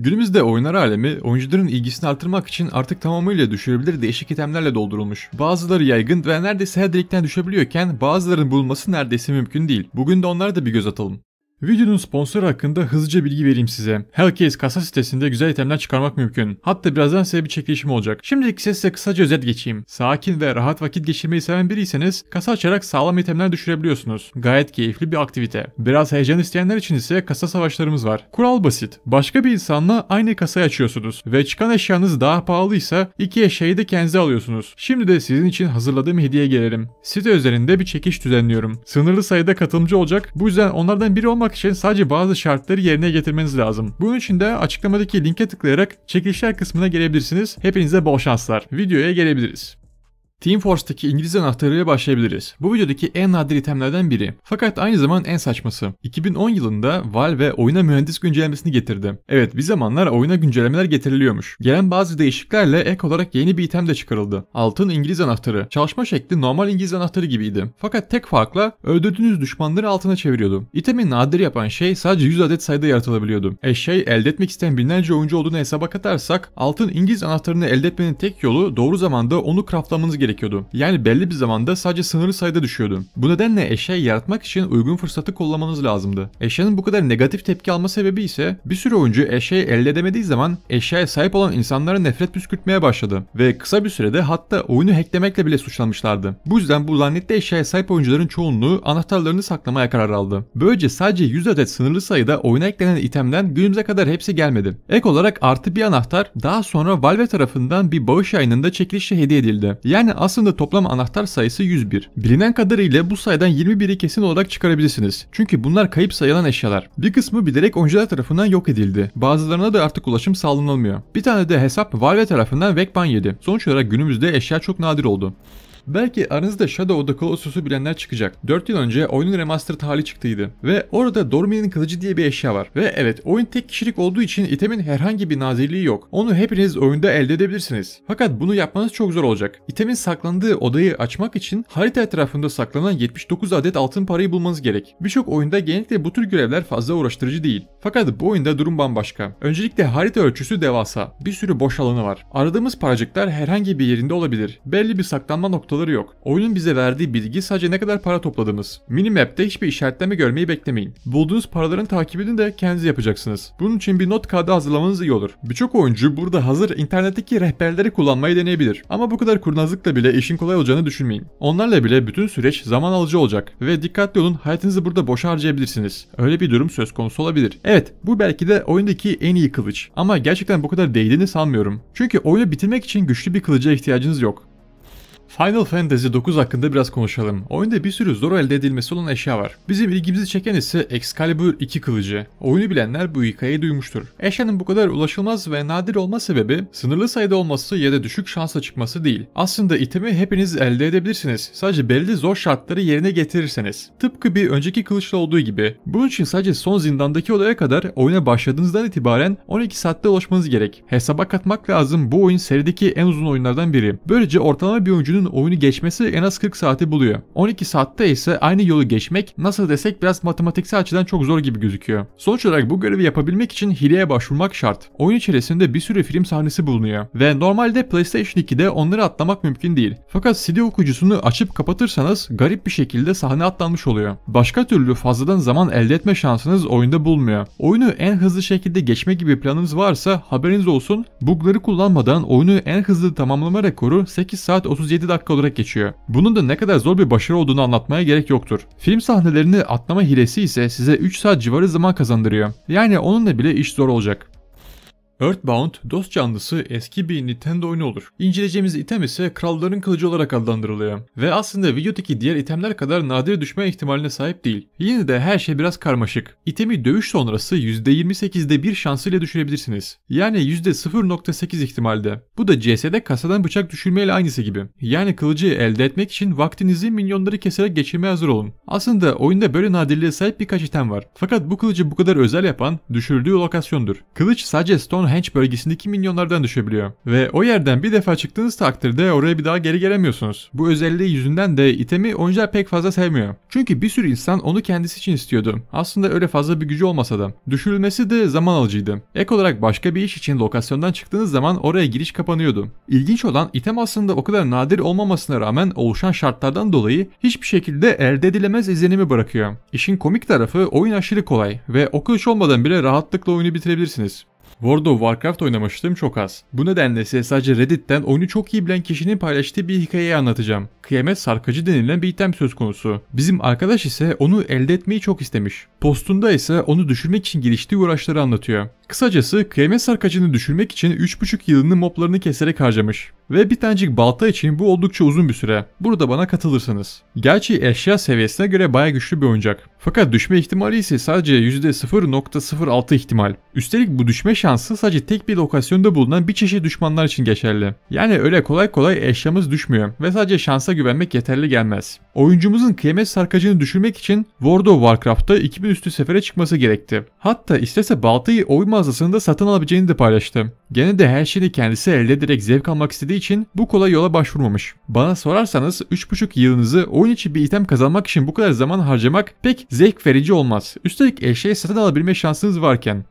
Günümüzde oyunlar alemi oyuncuların ilgisini artırmak için artık tamamıyla düşürebilir değişik itemlerle doldurulmuş. Bazıları yaygın ve neredeyse her delikten düşebiliyorken bazılarının bulunması neredeyse mümkün değil. Bugün de onlara da bir göz atalım. Videonun sponsoru hakkında hızlıca bilgi vereyim size. Hellcase kasa sitesinde güzel itemler çıkarmak mümkün. Hatta birazdan size bir çekilişim olacak. Şimdilik size kısaca özet geçeyim. Sakin ve rahat vakit geçirmeyi seven biriyseniz kasa açarak sağlam itemler düşürebiliyorsunuz. Gayet keyifli bir aktivite. Biraz heyecan isteyenler için ise kasa savaşlarımız var. Kural basit. Başka bir insanla aynı kasayı açıyorsunuz ve çıkan eşyanız daha pahalıysa iki eşyayı da kendinize alıyorsunuz. Şimdi de sizin için hazırladığım hediye gelelim. Site üzerinde bir çekiş düzenliyorum. Sınırlı sayıda katılımcı olacak. Bu yüzden onlardan biri olmak almak için sadece bazı şartları yerine getirmeniz lazım. Bunun için de açıklamadaki linke tıklayarak çekilişler kısmına gelebilirsiniz. Hepinize bol şanslar. Videoya gelebiliriz. Team Teamforce'daki İngiliz anahtarıyla başlayabiliriz. Bu videodaki en nadir itemlerden biri. Fakat aynı zaman en saçması. 2010 yılında Valve oyuna mühendis güncellemesini getirdi. Evet bir zamanlar oyuna güncellemeler getiriliyormuş. Gelen bazı değişiklerle ek olarak yeni bir item de çıkarıldı. Altın İngiliz anahtarı. Çalışma şekli normal İngiliz anahtarı gibiydi. Fakat tek farkla öldürdüğünüz düşmanları altına çeviriyordu. İtemi nadir yapan şey sadece 100 adet sayıda yaratılabiliyordu. Eşyayı elde etmek isteyen binlerce oyuncu olduğunu hesaba katarsak altın İngiliz anahtarını elde etmenin tek yolu doğru zamanda onu craftlamanız gerekiyor gerekiyordu. Yani belli bir zamanda sadece sınırlı sayıda düşüyordu. Bu nedenle eşyayı yaratmak için uygun fırsatı kullanmanız lazımdı. Eşyanın bu kadar negatif tepki alma sebebi ise bir sürü oyuncu eşyayı elde edemediği zaman eşyaya sahip olan insanlara nefret püskürtmeye başladı. Ve kısa bir sürede hatta oyunu hacklemekle bile suçlanmışlardı. Bu yüzden bu lanette eşyaya sahip oyuncuların çoğunluğu anahtarlarını saklamaya karar aldı. Böylece sadece 100 adet sınırlı sayıda oyuna eklenen itemden günümüze kadar hepsi gelmedi. Ek olarak artı bir anahtar daha sonra Valve tarafından bir bağış ayınında çekilişle hediye edildi. Yani aslında toplam anahtar sayısı 101. Bilinen kadarıyla bu sayıdan 21'i kesin olarak çıkarabilirsiniz. Çünkü bunlar kayıp sayılan eşyalar. Bir kısmı bilerek oyuncular tarafından yok edildi. Bazılarına da artık ulaşım sağlanılmıyor. Bir tane de hesap Valve tarafından Vekban yedi. Sonuç olarak günümüzde eşya çok nadir oldu. Belki aranızda Shadow of the Colossus'u bilenler çıkacak. 4 yıl önce oyunun remastered hali çıktıydı. Ve orada Dormi'nin kılıcı diye bir eşya var. Ve evet oyun tek kişilik olduğu için itemin herhangi bir nazirliği yok. Onu hepiniz oyunda elde edebilirsiniz. Fakat bunu yapmanız çok zor olacak. İtemin saklandığı odayı açmak için harita etrafında saklanan 79 adet altın parayı bulmanız gerek. Birçok oyunda genellikle bu tür görevler fazla uğraştırıcı değil. Fakat bu oyunda durum bambaşka. Öncelikle harita ölçüsü devasa. Bir sürü boş alanı var. Aradığımız paracıklar herhangi bir yerinde olabilir. Belli bir saklanma noktaları noktaları yok. Oyunun bize verdiği bilgi sadece ne kadar para topladığımız. Minimap'te hiçbir işaretleme görmeyi beklemeyin. Bulduğunuz paraların takibini de kendiniz yapacaksınız. Bunun için bir not kağıdı hazırlamanız iyi olur. Birçok oyuncu burada hazır internetteki rehberleri kullanmayı deneyebilir. Ama bu kadar kurnazlıkla bile işin kolay olacağını düşünmeyin. Onlarla bile bütün süreç zaman alıcı olacak ve dikkatli olun hayatınızı burada boşa harcayabilirsiniz. Öyle bir durum söz konusu olabilir. Evet bu belki de oyundaki en iyi kılıç ama gerçekten bu kadar değdiğini sanmıyorum. Çünkü oyunu bitirmek için güçlü bir kılıca ihtiyacınız yok. Final Fantasy 9 hakkında biraz konuşalım. Oyunda bir sürü zor elde edilmesi olan eşya var. Bizim ilgimizi çeken ise Excalibur 2 kılıcı. Oyunu bilenler bu hikayeyi duymuştur. Eşyanın bu kadar ulaşılmaz ve nadir olma sebebi sınırlı sayıda olması ya da düşük şansa çıkması değil. Aslında itemi hepiniz elde edebilirsiniz. Sadece belli zor şartları yerine getirirseniz. Tıpkı bir önceki kılıçla olduğu gibi. Bunun için sadece son zindandaki olaya kadar oyuna başladığınızdan itibaren 12 saatte ulaşmanız gerek. Hesaba katmak lazım bu oyun serideki en uzun oyunlardan biri. Böylece ortalama bir oyuncunun oyuncunun oyunu geçmesi en az 40 saati buluyor. 12 saatte ise aynı yolu geçmek nasıl desek biraz matematiksel açıdan çok zor gibi gözüküyor. Sonuç olarak bu görevi yapabilmek için hileye başvurmak şart. Oyun içerisinde bir sürü film sahnesi bulunuyor ve normalde PlayStation 2'de onları atlamak mümkün değil. Fakat CD okuyucusunu açıp kapatırsanız garip bir şekilde sahne atlanmış oluyor. Başka türlü fazladan zaman elde etme şansınız oyunda bulmuyor. Oyunu en hızlı şekilde geçme gibi planınız varsa haberiniz olsun bugları kullanmadan oyunu en hızlı tamamlama rekoru 8 saat 37 dakika olarak geçiyor. Bunun da ne kadar zor bir başarı olduğunu anlatmaya gerek yoktur. Film sahnelerini atlama hilesi ise size 3 saat civarı zaman kazandırıyor. Yani onunla bile iş zor olacak. Earthbound, dost canlısı eski bir Nintendo oyunu olur. İnceleyeceğimiz item ise kralların kılıcı olarak adlandırılıyor. Ve aslında videodaki diğer itemler kadar nadir düşme ihtimaline sahip değil. Yine de her şey biraz karmaşık. İtemi dövüş sonrası %28'de bir şansıyla düşürebilirsiniz. Yani %0.8 ihtimalde. Bu da CS'de kasadan bıçak düşürmeyle aynısı gibi. Yani kılıcı elde etmek için vaktinizi milyonları keserek geçirmeye hazır olun. Aslında oyunda böyle nadirliğe sahip birkaç item var. Fakat bu kılıcı bu kadar özel yapan düşürdüğü lokasyondur. Kılıç sadece stone Stonehenge bölgesindeki minyonlardan düşebiliyor. Ve o yerden bir defa çıktığınız takdirde oraya bir daha geri gelemiyorsunuz. Bu özelliği yüzünden de itemi oyuncular pek fazla sevmiyor. Çünkü bir sürü insan onu kendisi için istiyordu. Aslında öyle fazla bir gücü olmasa da. Düşürülmesi de zaman alıcıydı. Ek olarak başka bir iş için lokasyondan çıktığınız zaman oraya giriş kapanıyordu. İlginç olan item aslında o kadar nadir olmamasına rağmen oluşan şartlardan dolayı hiçbir şekilde elde edilemez izlenimi bırakıyor. İşin komik tarafı oyun aşırı kolay ve okuluş olmadan bile rahatlıkla oyunu bitirebilirsiniz. World of Warcraft oynamıştım çok az. Bu nedenle size sadece Reddit'ten oyunu çok iyi bilen kişinin paylaştığı bir hikayeyi anlatacağım. Kıyamet sarkacı denilen bir item söz konusu. Bizim arkadaş ise onu elde etmeyi çok istemiş. Postunda ise onu düşürmek için geliştiği uğraşları anlatıyor. Kısacası kıyamet sarkacını düşürmek için 3,5 yılını moblarını keserek harcamış. Ve bir tanecik balta için bu oldukça uzun bir süre. Burada bana katılırsınız. Gerçi eşya seviyesine göre baya güçlü bir oyuncak. Fakat düşme ihtimali ise sadece %0.06 ihtimal. Üstelik bu düşme şansı sadece tek bir lokasyonda bulunan bir çeşit düşmanlar için geçerli. Yani öyle kolay kolay eşyamız düşmüyor ve sadece şansa güvenmek yeterli gelmez. Oyuncumuzun kıyamet sarkacını düşürmek için World of Warcraft'ta 2000 üstü sefere çıkması gerekti. Hatta istese baltayı oyun mağazasında satın alabileceğini de paylaştı. Gene de her şeyi kendisi elde ederek zevk almak istediği için bu kolay yola başvurmamış. Bana sorarsanız 3,5 yılınızı oyun için bir item kazanmak için bu kadar zaman harcamak pek zevk verici olmaz. Üstelik eşeği satın alabilme şansınız varken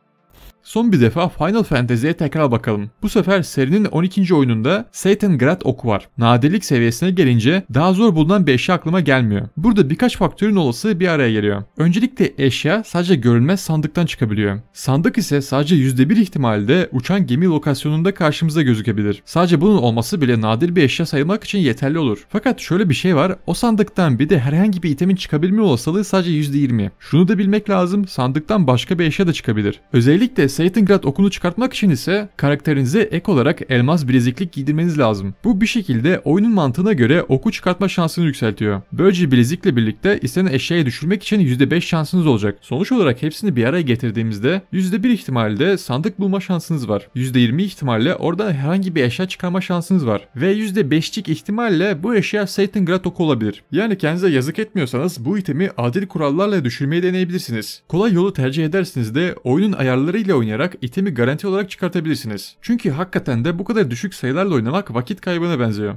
Son bir defa Final Fantasy'ye tekrar bakalım. Bu sefer serinin 12. oyununda Satan Grad oku var. Nadirlik seviyesine gelince daha zor bulunan bir eşya aklıma gelmiyor. Burada birkaç faktörün olası bir araya geliyor. Öncelikle eşya sadece görünmez sandıktan çıkabiliyor. Sandık ise sadece %1 ihtimalde uçan gemi lokasyonunda karşımıza gözükebilir. Sadece bunun olması bile nadir bir eşya sayılmak için yeterli olur. Fakat şöyle bir şey var. O sandıktan bir de herhangi bir itemin çıkabilme olasılığı sadece %20. Şunu da bilmek lazım. Sandıktan başka bir eşya da çıkabilir. Özellikle Satangrad okunu çıkartmak için ise karakterinize ek olarak elmas bileziklik giydirmeniz lazım. Bu bir şekilde oyunun mantığına göre oku çıkartma şansını yükseltiyor. Böylece bilezikle birlikte istenen eşyayı düşürmek için %5 şansınız olacak. Sonuç olarak hepsini bir araya getirdiğimizde %1 ihtimalle sandık bulma şansınız var. %20 ihtimalle oradan herhangi bir eşya çıkarma şansınız var. Ve %5'lik ihtimalle bu eşya Satangrad oku olabilir. Yani kendinize yazık etmiyorsanız bu itemi adil kurallarla düşürmeyi deneyebilirsiniz. Kolay yolu tercih edersiniz de oyunun ayarlarıyla oynayarak itemi garanti olarak çıkartabilirsiniz. Çünkü hakikaten de bu kadar düşük sayılarla oynamak vakit kaybına benziyor.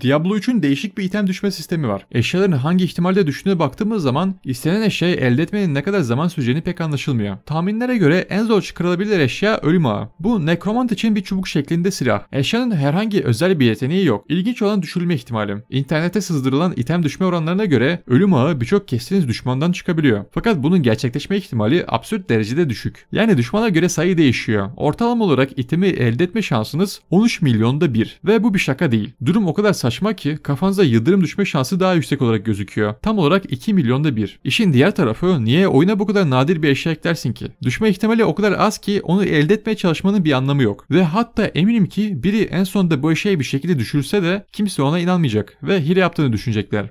Diablo 3'ün değişik bir item düşme sistemi var. Eşyaların hangi ihtimalde düştüğüne baktığımız zaman istenen eşyayı elde etmenin ne kadar zaman süreceğini pek anlaşılmıyor. Tahminlere göre en zor çıkarılabilir eşya ölüm ağı. Bu nekromant için bir çubuk şeklinde silah. Eşyanın herhangi özel bir yeteneği yok. İlginç olan düşürülme ihtimali. İnternete sızdırılan item düşme oranlarına göre ölüm ağı birçok kestiğiniz düşmandan çıkabiliyor. Fakat bunun gerçekleşme ihtimali absürt derecede düşük. Yani düşmana göre sayı değişiyor. Ortalama olarak itemi elde etme şansınız 13 milyonda bir ve bu bir şaka değil. Durum o kadar saçma saçma ki kafanıza yıldırım düşme şansı daha yüksek olarak gözüküyor. Tam olarak 2 milyonda bir. İşin diğer tarafı niye oyuna bu kadar nadir bir eşya eklersin ki? Düşme ihtimali o kadar az ki onu elde etmeye çalışmanın bir anlamı yok. Ve hatta eminim ki biri en sonunda bu eşeği bir şekilde düşürse de kimse ona inanmayacak ve hile yaptığını düşünecekler.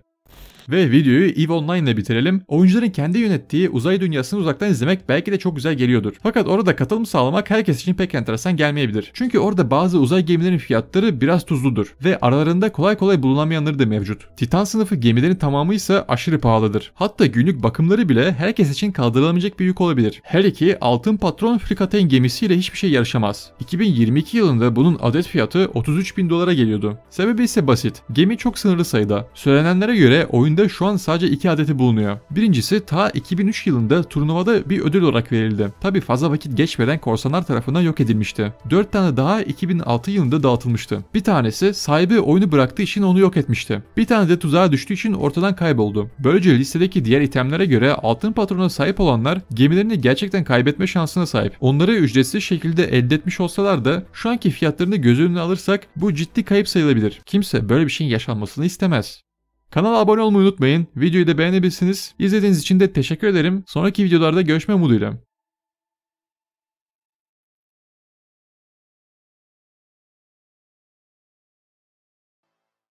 Ve videoyu EVE Online ile bitirelim. Oyuncuların kendi yönettiği uzay dünyasını uzaktan izlemek belki de çok güzel geliyordur. Fakat orada katılım sağlamak herkes için pek enteresan gelmeyebilir. Çünkü orada bazı uzay gemilerin fiyatları biraz tuzludur ve aralarında kolay kolay bulunamayanları da mevcut. Titan sınıfı gemilerin tamamı ise aşırı pahalıdır. Hatta günlük bakımları bile herkes için kaldırılamayacak bir yük olabilir. Her iki altın patron frikateyn gemisiyle hiçbir şey yarışamaz. 2022 yılında bunun adet fiyatı 33 bin dolara geliyordu. Sebebi ise basit. Gemi çok sınırlı sayıda. Söylenenlere göre oyunda listesinde şu an sadece 2 adeti bulunuyor. Birincisi ta 2003 yılında turnuvada bir ödül olarak verildi. Tabi fazla vakit geçmeden korsanlar tarafından yok edilmişti. 4 tane daha 2006 yılında dağıtılmıştı. Bir tanesi sahibi oyunu bıraktığı için onu yok etmişti. Bir tane de tuzağa düştüğü için ortadan kayboldu. Böylece listedeki diğer itemlere göre altın patrona sahip olanlar gemilerini gerçekten kaybetme şansına sahip. Onları ücretsiz şekilde elde etmiş olsalar da şu anki fiyatlarını göz önüne alırsak bu ciddi kayıp sayılabilir. Kimse böyle bir şeyin yaşanmasını istemez. Kanala abone olmayı unutmayın. Videoyu da beğenebilirsiniz. İzlediğiniz için de teşekkür ederim. Sonraki videolarda görüşme umuduyla.